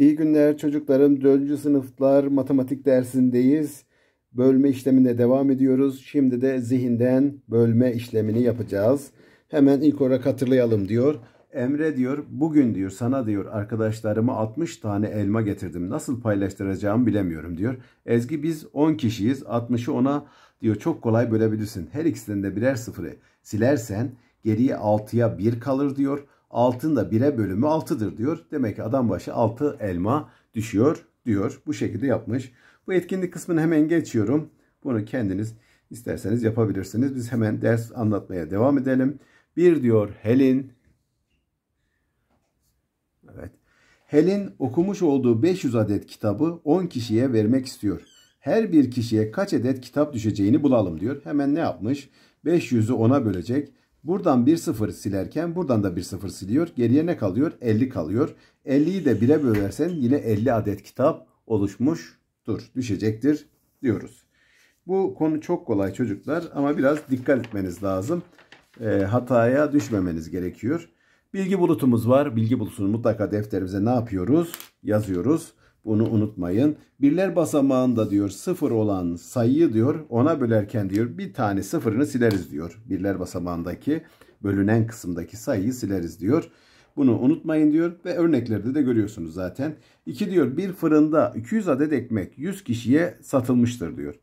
İyi günler çocuklarım. 4. sınıflar matematik dersindeyiz. Bölme işlemine devam ediyoruz. Şimdi de zihinden bölme işlemini yapacağız. Hemen ilk olarak hatırlayalım diyor. Emre diyor bugün diyor sana diyor arkadaşlarıma 60 tane elma getirdim. Nasıl paylaştıracağımı bilemiyorum diyor. Ezgi biz 10 kişiyiz. 60'ı ona diyor çok kolay bölebilirsin. Her ikisinden de birer sıfırı silersen geriye 6'ya 1 kalır diyor. Altın da bire bölümü altıdır diyor. Demek ki adam başı altı elma düşüyor diyor. Bu şekilde yapmış. Bu etkinlik kısmını hemen geçiyorum. Bunu kendiniz isterseniz yapabilirsiniz. Biz hemen ders anlatmaya devam edelim. Bir diyor Helen. Evet. Helen okumuş olduğu 500 adet kitabı 10 kişiye vermek istiyor. Her bir kişiye kaç adet kitap düşeceğini bulalım diyor. Hemen ne yapmış? 500'ü 10'a bölecek. Buradan 1-0 silerken buradan da 1-0 siliyor. Geriye ne kalıyor? 50 kalıyor. 50'yi de 1'e bölersen yine 50 adet kitap oluşmuştur. Düşecektir diyoruz. Bu konu çok kolay çocuklar ama biraz dikkat etmeniz lazım. E, hataya düşmemeniz gerekiyor. Bilgi bulutumuz var. Bilgi bulutunu mutlaka defterimize ne yapıyoruz? Yazıyoruz. Bunu unutmayın. Birler basamağında diyor sıfır olan sayıyı diyor ona bölerken diyor bir tane sıfırını sileriz diyor. Birler basamağındaki bölünen kısımdaki sayıyı sileriz diyor. Bunu unutmayın diyor ve örneklerde de görüyorsunuz zaten. 2 diyor bir fırında 200 adet ekmek 100 kişiye satılmıştır diyor.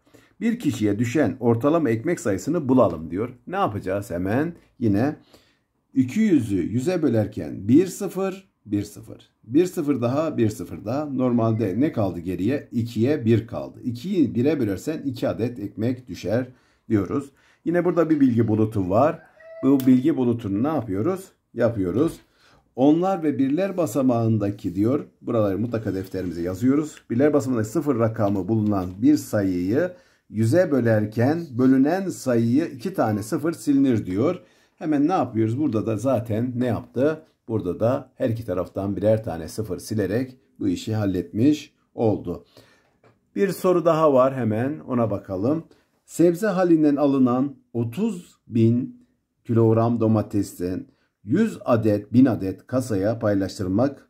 Bir kişiye düşen ortalama ekmek sayısını bulalım diyor. Ne yapacağız hemen? Yine 200'ü 100'e bölerken 1 0 1 0. 1-0 daha 1-0 daha. Normalde ne kaldı geriye? 2'ye 1 kaldı. 2'yi 1'e bölersen 2 adet ekmek düşer diyoruz. Yine burada bir bilgi bulutu var. Bu bilgi bulutunu ne yapıyoruz? Yapıyoruz. Onlar ve birler basamağındaki diyor. Buraları mutlaka defterimize yazıyoruz. Birler basamağındaki sıfır rakamı bulunan bir sayıyı yüze bölerken bölünen sayıyı iki tane sıfır silinir diyor. Hemen ne yapıyoruz? Burada da zaten ne yaptı? Burada da her iki taraftan birer tane sıfır silerek bu işi halletmiş oldu. Bir soru daha var hemen ona bakalım. Sebze halinden alınan 30 bin kilogram domatesten 100 adet 1000 adet kasaya paylaştırmak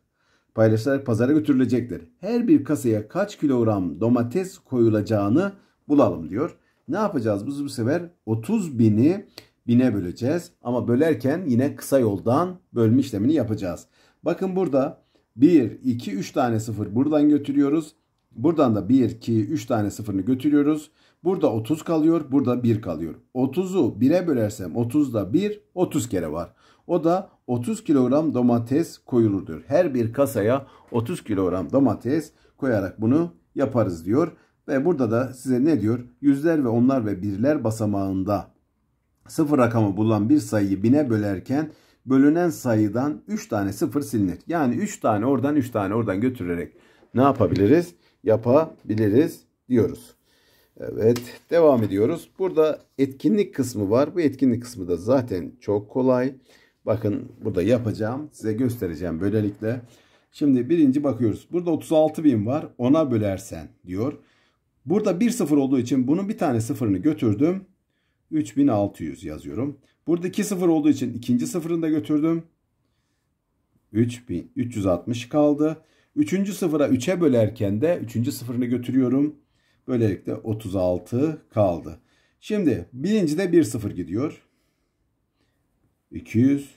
paylaşılarak pazara götürülecektir. Her bir kasaya kaç kilogram domates koyulacağını bulalım diyor. Ne yapacağız? Biz bu sefer 30 bini Bine böleceğiz. Ama bölerken yine kısa yoldan bölme işlemini yapacağız. Bakın burada 1, 2, 3 tane sıfır buradan götürüyoruz. Buradan da 1, 2, 3 tane sıfırını götürüyoruz. Burada 30 kalıyor, burada 1 kalıyor. 30'u 1'e bölersem 30'da 1, 30 kere var. O da 30 kilogram domates koyulur diyor. Her bir kasaya 30 kilogram domates koyarak bunu yaparız diyor. Ve burada da size ne diyor? Yüzler ve onlar ve birler basamağında sıfır rakamı bulan bir sayıyı bine bölerken bölünen sayıdan 3 tane sıfır silinir. Yani 3 tane oradan 3 tane oradan götürerek ne yapabiliriz? Yapabiliriz diyoruz. Evet devam ediyoruz. Burada etkinlik kısmı var. Bu etkinlik kısmı da zaten çok kolay. Bakın burada yapacağım. Size göstereceğim böylelikle. Şimdi birinci bakıyoruz. Burada 36 bin var. 10'a bölersen diyor. Burada bir sıfır olduğu için bunun bir tane sıfırını götürdüm. 3600 yazıyorum. Burada 2 sıfır olduğu için ikinci sıfırını da götürdüm. 3360 kaldı. Üçüncü sıfıra 3'e bölerken de üçüncü sıfırını götürüyorum. Böylelikle 36 kaldı. Şimdi birincide 1 sıfır gidiyor. 200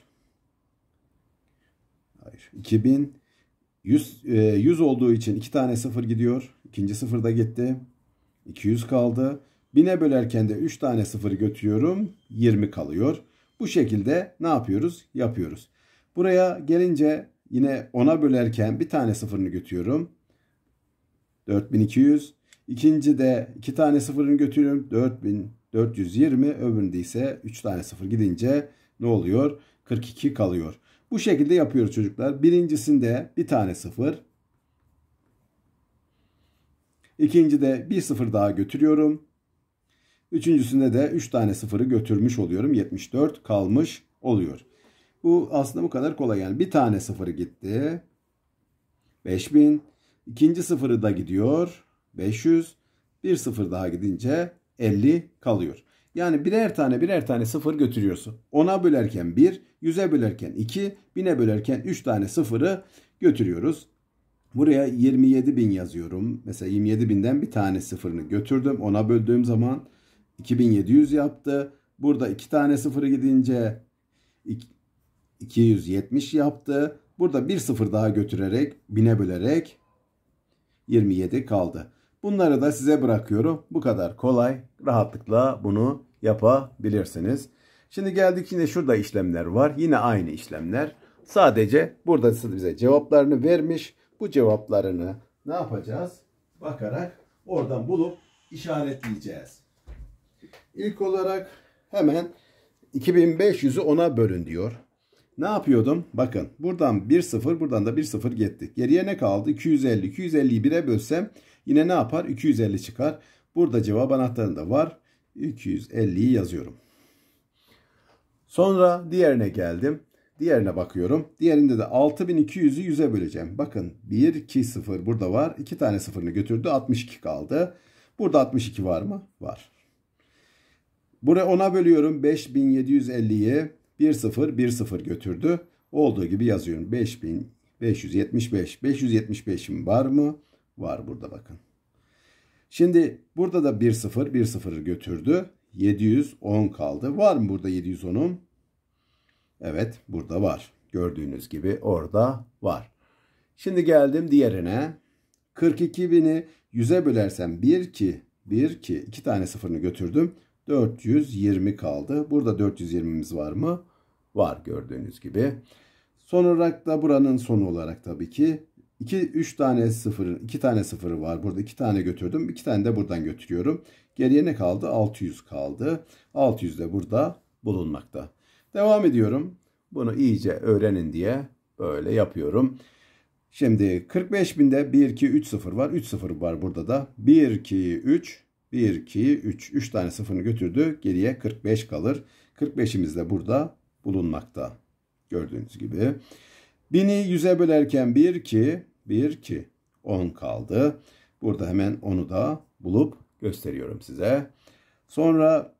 Hayır. 2000 100, 100 olduğu için 2 tane sıfır gidiyor. İkinci sıfır da gitti. 200 kaldı. 1000'e bölerken de 3 tane sıfır götürüyorum. 20 kalıyor. Bu şekilde ne yapıyoruz? Yapıyoruz. Buraya gelince yine 10'a bölerken bir tane sıfırını götürüyorum. 4200. İkinci de 2 tane sıfırını götürüyorum. 4420. Öbüründe ise 3 tane sıfır gidince ne oluyor? 42 kalıyor. Bu şekilde yapıyoruz çocuklar. Birincisinde bir tane sıfır. İkinci de bir sıfır daha götürüyorum. Üçüncüsünde de 3 tane sıfırı götürmüş oluyorum. 74 kalmış oluyor. Bu aslında bu kadar kolay. Yani bir tane sıfırı gitti. 5000. İkinci sıfırı da gidiyor. 500. Bir sıfır daha gidince 50 kalıyor. Yani birer tane birer tane sıfır götürüyorsun. 10'a bölerken 1, 100'e bölerken 2, 1000'e bölerken 3 tane sıfırı götürüyoruz. Buraya 27 bin yazıyorum. Mesela 27 binden bir tane sıfırını götürdüm. Ona böldüğüm zaman 2700 yaptı. Burada 2 tane sıfırı gidince 270 yaptı. Burada bir sıfır daha götürerek 1000'e bölerek 27 kaldı. Bunları da size bırakıyorum. Bu kadar kolay. Rahatlıkla bunu yapabilirsiniz. Şimdi geldik yine şurada işlemler var. Yine aynı işlemler. Sadece burada bize cevaplarını vermiş. Bu cevaplarını ne yapacağız? Bakarak oradan bulup işaretleyeceğiz. İlk olarak hemen 2500'ü 10'a bölün diyor. Ne yapıyordum? Bakın buradan 1 0 buradan da 1 0 gitti. Geriye ne kaldı? 250. 251'e bölsem yine ne yapar? 250 çıkar. Burada cevap anahtarında var. 250'yi yazıyorum. Sonra diğerine geldim. Diğerine bakıyorum. Diğerinde de 6200'ü 100'e böleceğim. Bakın 1, 2, 0 burada var. 2 tane sıfırını götürdü. 62 kaldı. Burada 62 var mı? Var. Buraya ona bölüyorum 5750'yi 1 0 1 0 götürdü. Olduğu gibi yazıyorum 5575. 575'im var mı? Var burada bakın. Şimdi burada da 1 0 1 0 götürdü. 710 kaldı. Var mı burada 710'um? Evet burada var. Gördüğünüz gibi orada var. Şimdi geldim diğerine. 42 bini 100'e bölersem 1 ki 1 ki 2 tane sıfırını götürdüm. 420 kaldı. Burada 420'miz var mı? Var gördüğünüz gibi. Son olarak da buranın sonu olarak tabii ki 2 3 tane 0, 2 tane 0 var. Burada 2 tane götürdüm. 2 tane de buradan götürüyorum. Geriye ne kaldı? 600 kaldı. 600 de burada bulunmakta. Devam ediyorum. Bunu iyice öğrenin diye böyle yapıyorum. Şimdi 45.000'de 1 2 3 0 var. 3 0 var burada da. 1 2 3 1, 2, 3. 3 tane sıfırını götürdü. Geriye 45 kalır. 45'imiz de burada bulunmakta. Gördüğünüz gibi. 1000'i 100'e bölerken 1, 2, 1, 2. 10 kaldı. Burada hemen onu da bulup gösteriyorum size. Sonra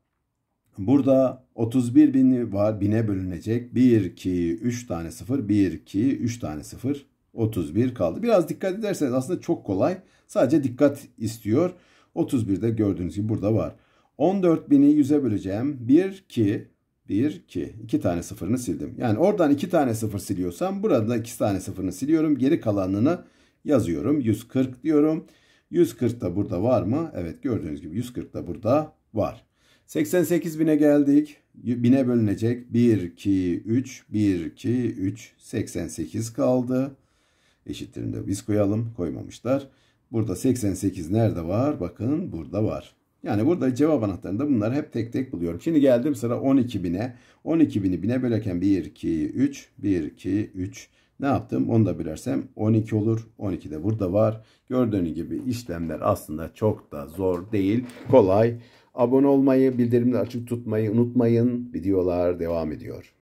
burada 31 bin var. 1000'e bölünecek. 1, 2, 3 tane sıfır, 1, 2, 3 tane sıfır, 31 kaldı. Biraz dikkat ederseniz aslında çok kolay. Sadece dikkat istiyor. 31'de gördüğünüz gibi burada var. 14.000'i 100'e böleceğim. 1, 2, 1, 2. 2 tane sıfırını sildim. Yani oradan 2 tane sıfır siliyorsam burada da 2 tane sıfırını siliyorum. Geri kalanını yazıyorum. 140 diyorum. 140 da burada var mı? Evet gördüğünüz gibi 140 da burada var. 88 bine geldik. Bine bölünecek. 1, 2, 3, 1, 2, 3, 88 kaldı. Eşittirinde biz koyalım. Koymamışlar. Burada 88 nerede var? Bakın burada var. Yani burada cevap anahtarında bunları hep tek tek buluyorum. Şimdi geldim sıra 12.000'e. 12.000'i bine bölerken 1, 2, 3, 1, 2, 3. Ne yaptım? Onu da bölersem 12 olur. 12 de burada var. Gördüğünüz gibi işlemler aslında çok da zor değil. Kolay. Abone olmayı, bildirimleri açık tutmayı unutmayın. Videolar devam ediyor.